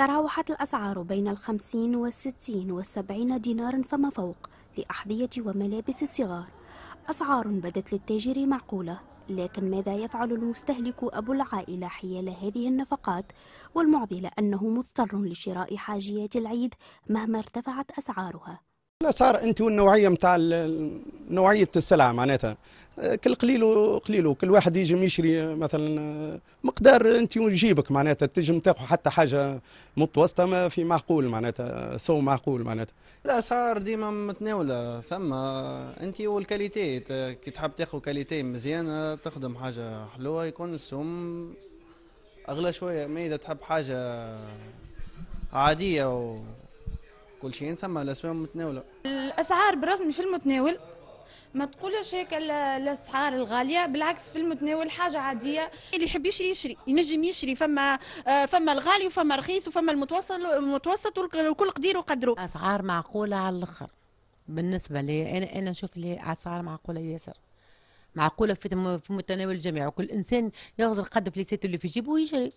تراوحت الأسعار بين الخمسين والستين والسبعين دينارا فما فوق لأحذية وملابس الصغار أسعار بدت للتاجر معقولة لكن ماذا يفعل المستهلك أبو العائلة حيال هذه النفقات والمعضلة أنه مضطر لشراء حاجيات العيد مهما ارتفعت أسعارها لا صار انت والنوعيه نتاع نوعيه السلعه معناتها آه، كل قليل وقليل وكل واحد يجم يشري مثلا آه، مقدار انت وجيبك معناتها تجم تاخذ حتى حاجه متوسطه ما في معقول معناتها سو آه، معقول معناتها الاسعار ديما متناوله ثم انت والكاليتي كي تحب تاخذ كاليتي مزيانه تخدم حاجه حلوه يكون السوم اغلى شويه ما اذا تحب حاجه عاديه و كل شيء نسمى الاسواق متناوله الاسعار بالرسمي في المتناول ما تقولش هيك الاسعار الغاليه بالعكس في المتناول حاجه عاديه اللي يحب يشري يشري ينجم يشري فما آه، فما الغالي وفما رخيص وفما المتوسط المتوسط والكل قدير وقدره اسعار معقوله على الاخر بالنسبه لي انا انا نشوف اللي اسعار معقوله ياسر معقوله في متناول الجميع وكل انسان ياخذ القدر في اللي في جيبه ويشري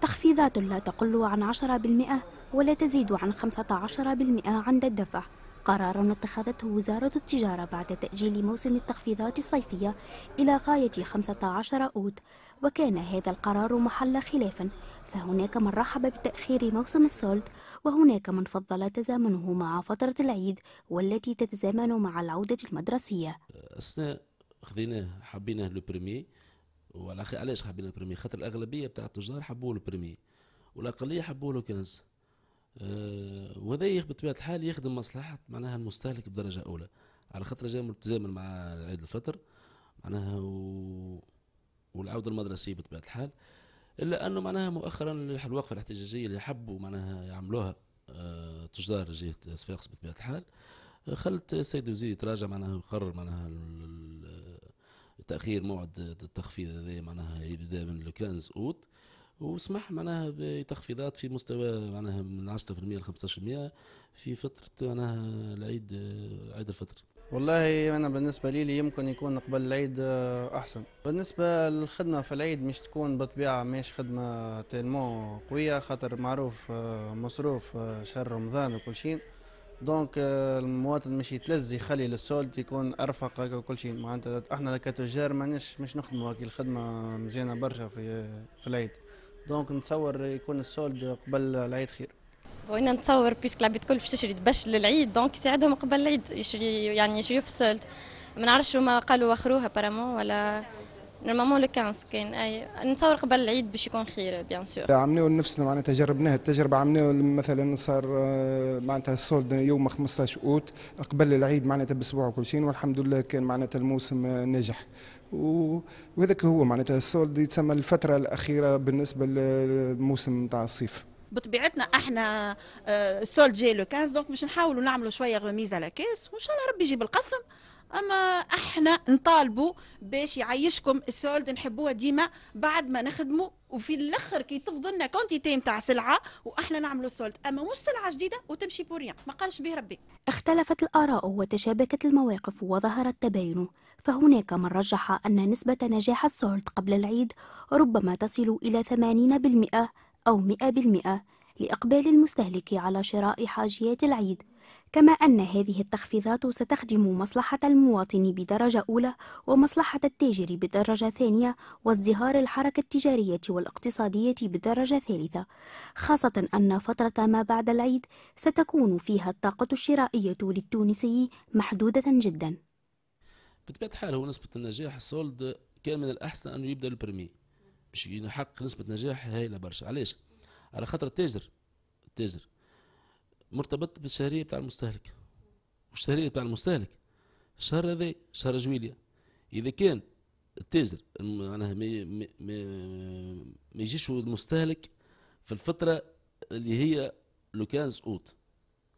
تخفيضات لا تقل عن 10% ولا تزيد عن 15% عند الدفع قرار اتخذته وزارة التجارة بعد تأجيل موسم التخفيضات الصيفية إلى غاية 15 أوت وكان هذا القرار محل خلاف فهناك من رحب بتأخير موسم السولت وهناك من فضل تزامنه مع فترة العيد والتي تتزامن مع العودة المدرسية أثناء خذيناه حبيناه لو وعلى علاش حابين البريمي خاطر الاغلبيه بتاع التجار حبوا البريمي والاقليه حبوا له كنز أه وهذا بطبيعه الحال يخدم مصلحه معناها المستهلك بدرجه اولى على خاطر جاي متزامن مع عيد الفطر معناها و... والعوده المدرسيه بطبيعه الحال الا انه معناها مؤخرا الوقفه الاحتجاجيه اللي حبوا معناها يعملوها أه تجار جهه صفاقس بطبيعه الحال آه، خلت السيد الوزير يتراجع معناها ويقرر معناها تاخير موعد التخفيض هذا معناها يبدا من لو 15 اوت وسمح معناها بتخفيضات في مستوى معناها من 10% ل 15% في فتره معناها العيد عيد الفطر. والله انا بالنسبه لي يمكن يكون قبل العيد احسن بالنسبه للخدمه في العيد مش تكون بطبيعه مش خدمه تيلمون قويه خاطر معروف مصروف شهر رمضان وكل شيء دونك آه، المواطن مش يتلز يخلي للسولد يكون ارفق وكل شيء معناتها احنا كتجار ماناش مش نخدموا هكي الخدمه مزيانه برشا في في العيد دونك نتصور يكون السولد قبل العيد خير وانا نتصور بيسك العباد الكل باش تشري دبش للعيد دونك يساعدهم قبل العيد يشري يعني يشريو في السولد ما نعرفش هما قالوا وخروها بارامون ولا نورمالمون لو 15 كاين اي نتصور قبل العيد باش يكون خير بيان سور عملناو لنفسنا معناتها جربناها التجربه عملناو مثلا صار آه، معناتها السولد يوم 15 اوت قبل العيد معناتها باسبوع وكل شيء والحمد لله كان معناتها الموسم آه، نجح وهذاك هو معناتها السولد يتسمى الفتره الاخيره بالنسبه للموسم نتاع الصيف بطبيعتنا احنا سولد آه، جي لو 15 دونك مش نحاولوا نعملوا شويه غوميز على كاس وان شاء الله ربي يجيب القسم اما احنا نطالبوا باش يعيشكم السولد نحبوها ديما بعد ما نخدموا وفي الاخر كي تفضلنا كونتيتي نتاع سلعه واحنا نعملوا سولد اما مش سلعه جديده وتمشي بوريان ما قالش به ربي اختلفت الاراء وتشابكت المواقف وظهر التباين فهناك من رجح ان نسبه نجاح السولد قبل العيد ربما تصل الى 80% او 100% لاقبال المستهلك على شراء حاجيات العيد كما أن هذه التخفيضات ستخدم مصلحة المواطن بدرجة أولى ومصلحة التاجر بدرجة ثانية وازدهار الحركة التجارية والاقتصادية بدرجة ثالثة خاصة أن فترة ما بعد العيد ستكون فيها الطاقة الشرائية للتونسي محدودة جدا بطبيعة الحال هو نسبة النجاح السولد كان من الأحسن أنه يبدأ البرمي باش يحقق نسبة نجاح هائلة برشا علاش؟ على خاطر التاجر التاجر مرتبط بالشهريه بتاع المستهلك والشهريه بتاع المستهلك الشهر هذا شهر جويلية اذا كان التاجر معناها ما ما يجيش المستهلك في الفتره اللي هي لو كانز اوت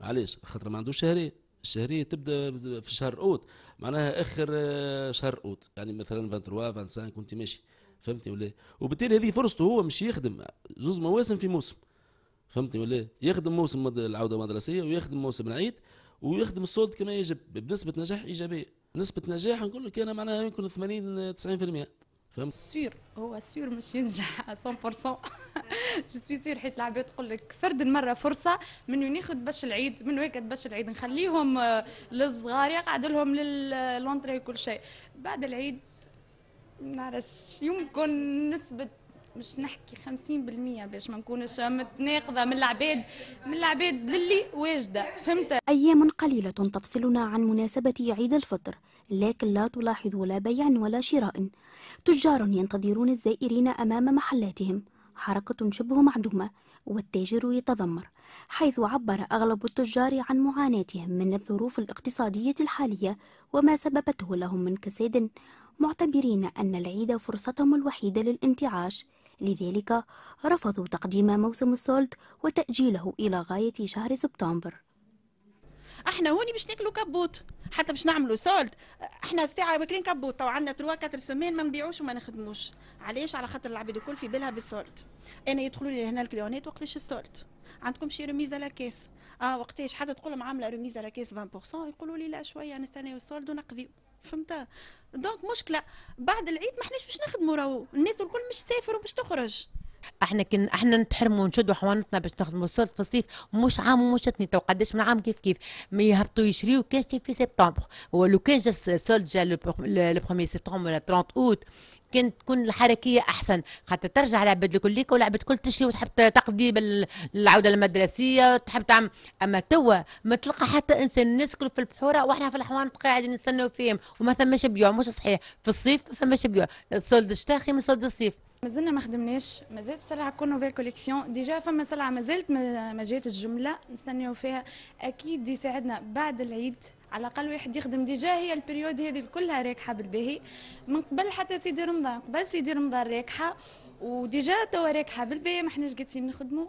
علاش خاطر ما عندوش شهريه الشهريه تبدا في شهر اوت معناها اخر آه، شهر اوت يعني مثلا 23 25 كنت ماشي فهمتني ولا وبالتالي هذه فرصته هو مش يخدم زوز مواسم في موسم فهمتني ولا يخدم موسم العوده المدرسيه ويخدم موسم العيد ويخدم السولد كما يجب بنسبه نجاح ايجابيه نسبه نجاح نقول لك انا معناها يمكن 80 90% فهمت سير هو سير مش ينجح 100% جو سوي سير حيت العباد تقول لك فرد المره فرصه وين ناخذ باش العيد من هكا باش العيد نخليهم آه، للصغار يقعد لهم للونتري كل شيء بعد العيد ما نعرفش يمكن نسبه مش نحكي 50% باش ما نكونش متناقضه من العباد من العباد للي واجده فهمت ايام قليله تفصلنا عن مناسبه عيد الفطر لكن لا تلاحظ لا بيع ولا شراء تجار ينتظرون الزائرين امام محلاتهم حركة شبه معدومة والتاجر يتذمر حيث عبر أغلب التجار عن معاناتهم من الظروف الاقتصادية الحالية وما سببته لهم من كساد معتبرين أن العيد فرصتهم الوحيدة للانتعاش لذلك رفضوا تقديم موسم الصولد وتأجيله إلى غاية شهر سبتمبر احنا هوني باش ناكلوا كبوت حتى باش نعملوا سولد احنا ساعه واكلين كبوت تو عندنا 3 4 سمين ما نبيعوش وما نخدموش علاش على خاطر العباد الكل في بالها بالسولد انا يدخلوا لي هنا الكليونات وقتاش السولد عندكم شي رميزة لا كاس اه وقتاش حد تقول لهم عامله رميزة لا كاس 20% يقولوا لي لا شويه نستناو السولد ونقضيو فهمت دونك مشكله بعد العيد ما حناش باش نخدموا راهو الناس الكل مش تسافر وباش تخرج احنا كن احنا نتحرموا ونشدوا حوانتنا باش نخدموا السلط في الصيف مش عام ومش اثنين تو قداش من عام كيف كيف ما يهبطوا يشريوا كاش في سبتمبر ولو كان جا السولد جا لو بروميي سبتمبر ولا 30 اوت كانت تكون الحركيه احسن خاطر ترجع لعبد الكليك ولعبت كل شيء وتحب تقضي بالعوده المدرسيه تحب تعمل اما توا ما تلقى حتى انسان الناس كل في البحوره واحنا في الحوانت قاعدين نستناو فيهم وما ثماش بيوع مش صحيح في الصيف ما ثماش بيوع سولد الشتاخي من سولد الصيف مازلنا ما خدمناش مازالت سلعه نوفيل كوليكسيون ديجا فما سلعه مازالت ما جات الجمله نستناو فيها اكيد يساعدنا بعد العيد على الاقل واحد يخدم ديجا هي البريود هذه كلها راكحه بالباهي من قبل حتى سيدي رمضان قبل سيدي رمضان راكحه وديجا توا راكحه بالباهي ما حناش قاعدين نخدموا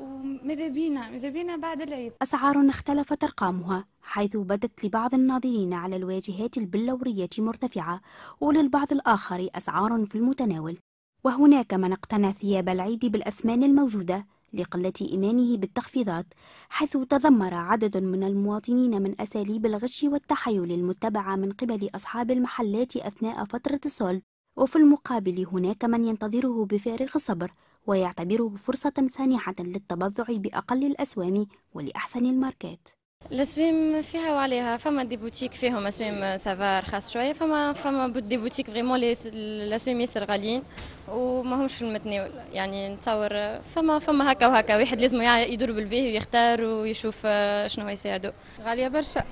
وماذا بينا ماذا بينا بعد العيد أسعار اختلفت أرقامها حيث بدت لبعض الناظرين على الواجهات البلورية مرتفعة وللبعض الآخر أسعار في المتناول وهناك من اقتنى ثياب العيد بالأثمان الموجودة لقلة إيمانه بالتخفيضات حيث تذمر عدد من المواطنين من أساليب الغش والتحايل المتبعة من قبل أصحاب المحلات أثناء فترة الصلب وفي المقابل هناك من ينتظره بفارغ الصبر ويعتبره فرصة سانحة للتبضع بأقل الأسوام ولأحسن الماركات الاسويم فيها وعليها فما دي بوتيك فيهم اسويم سافار آه، رخاص شويه فما فما دي بوتيك فريمون الاسويم ياسر غاليين وماهمش في المتناول يعني نتصور آه، فما فما هكا وهكا واحد لازم يدور بالبيه ويختار ويشوف آه، شنو هو يساعده غاليه برشا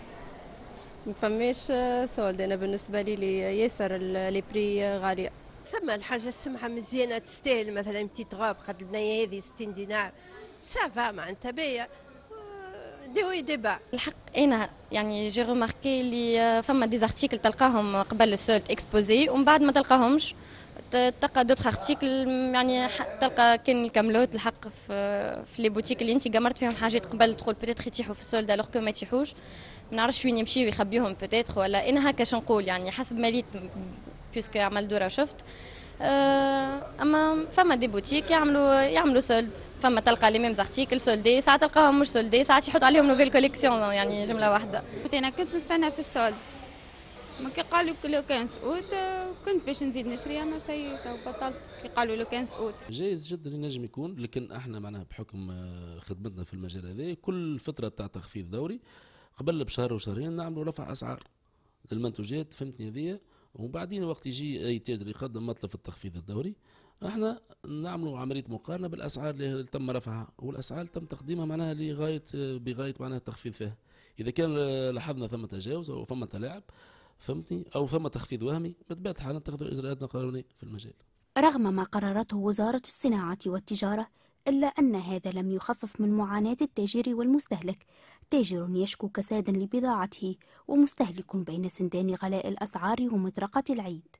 ما فماش سولد انا بالنسبه لي ياسر لي بري غاليه ثم الحاجه السمحه مزيانه تستاهل مثلا بتيت غاب قد البنيه هذه 60 دينار سافا معناتها باهيه دي ديبا الحق انا نعم. يعني جي روماركي اللي آه، فما دي زارتيكل تلقاهم قبل السولت اكسبوزي ومن بعد ما تلقاهمش تلقى دوت ارتيكل يعني تلقى كان الكاملوت الحق في في لي بوتيك اللي انت قمرت فيهم حاجات قبل تقول بوتيتر يتيحوا في السولد الوغ كو ما يتيحوش ما نعرفش وين يمشيو يخبيهم بوتيتر ولا انا هكا شنقول يعني حسب ما ليت بيسك عمل دوره وشفت آه، اما فما دي بوتيك يعملوا يعملوا سولد فما تلقى لي ميم زارتيكل سولدي ساعات تلقاهم مش سولدي ساعات يحط عليهم نوفيل كوليكسيون يعني جمله واحده كنت انا كنت نستنى في السولد ما كي قالوا لو كان اوت كنت باش نزيد نشريها ما سي بطلت كي قالوا لو كان اوت جايز جدا ينجم يكون لكن احنا معناها بحكم آه، خدمتنا في المجال هذا كل فتره تاع تخفيض دوري قبل بشهر وشهرين نعملوا رفع اسعار للمنتوجات فهمتني هذه وبعدين وقت يجي اي تاجر يقدم مطلب في التخفيض الدوري احنا نعملوا عمليه مقارنه بالاسعار اللي تم رفعها والاسعار اللي تم تقديمها معناها لغايه بغايه معناها التخفيض فيها اذا كان لاحظنا ثم تجاوز او ثم تلاعب فهمتني او ثم تخفيض وهمي بطبيعه الحال نتخذ اجراءاتنا القانونيه في المجال رغم ما قررته وزاره الصناعه والتجاره إلا أن هذا لم يخفف من معاناة التاجر والمستهلك تاجر يشكو كسادا لبضاعته ومستهلك بين سندان غلاء الأسعار ومطرقة العيد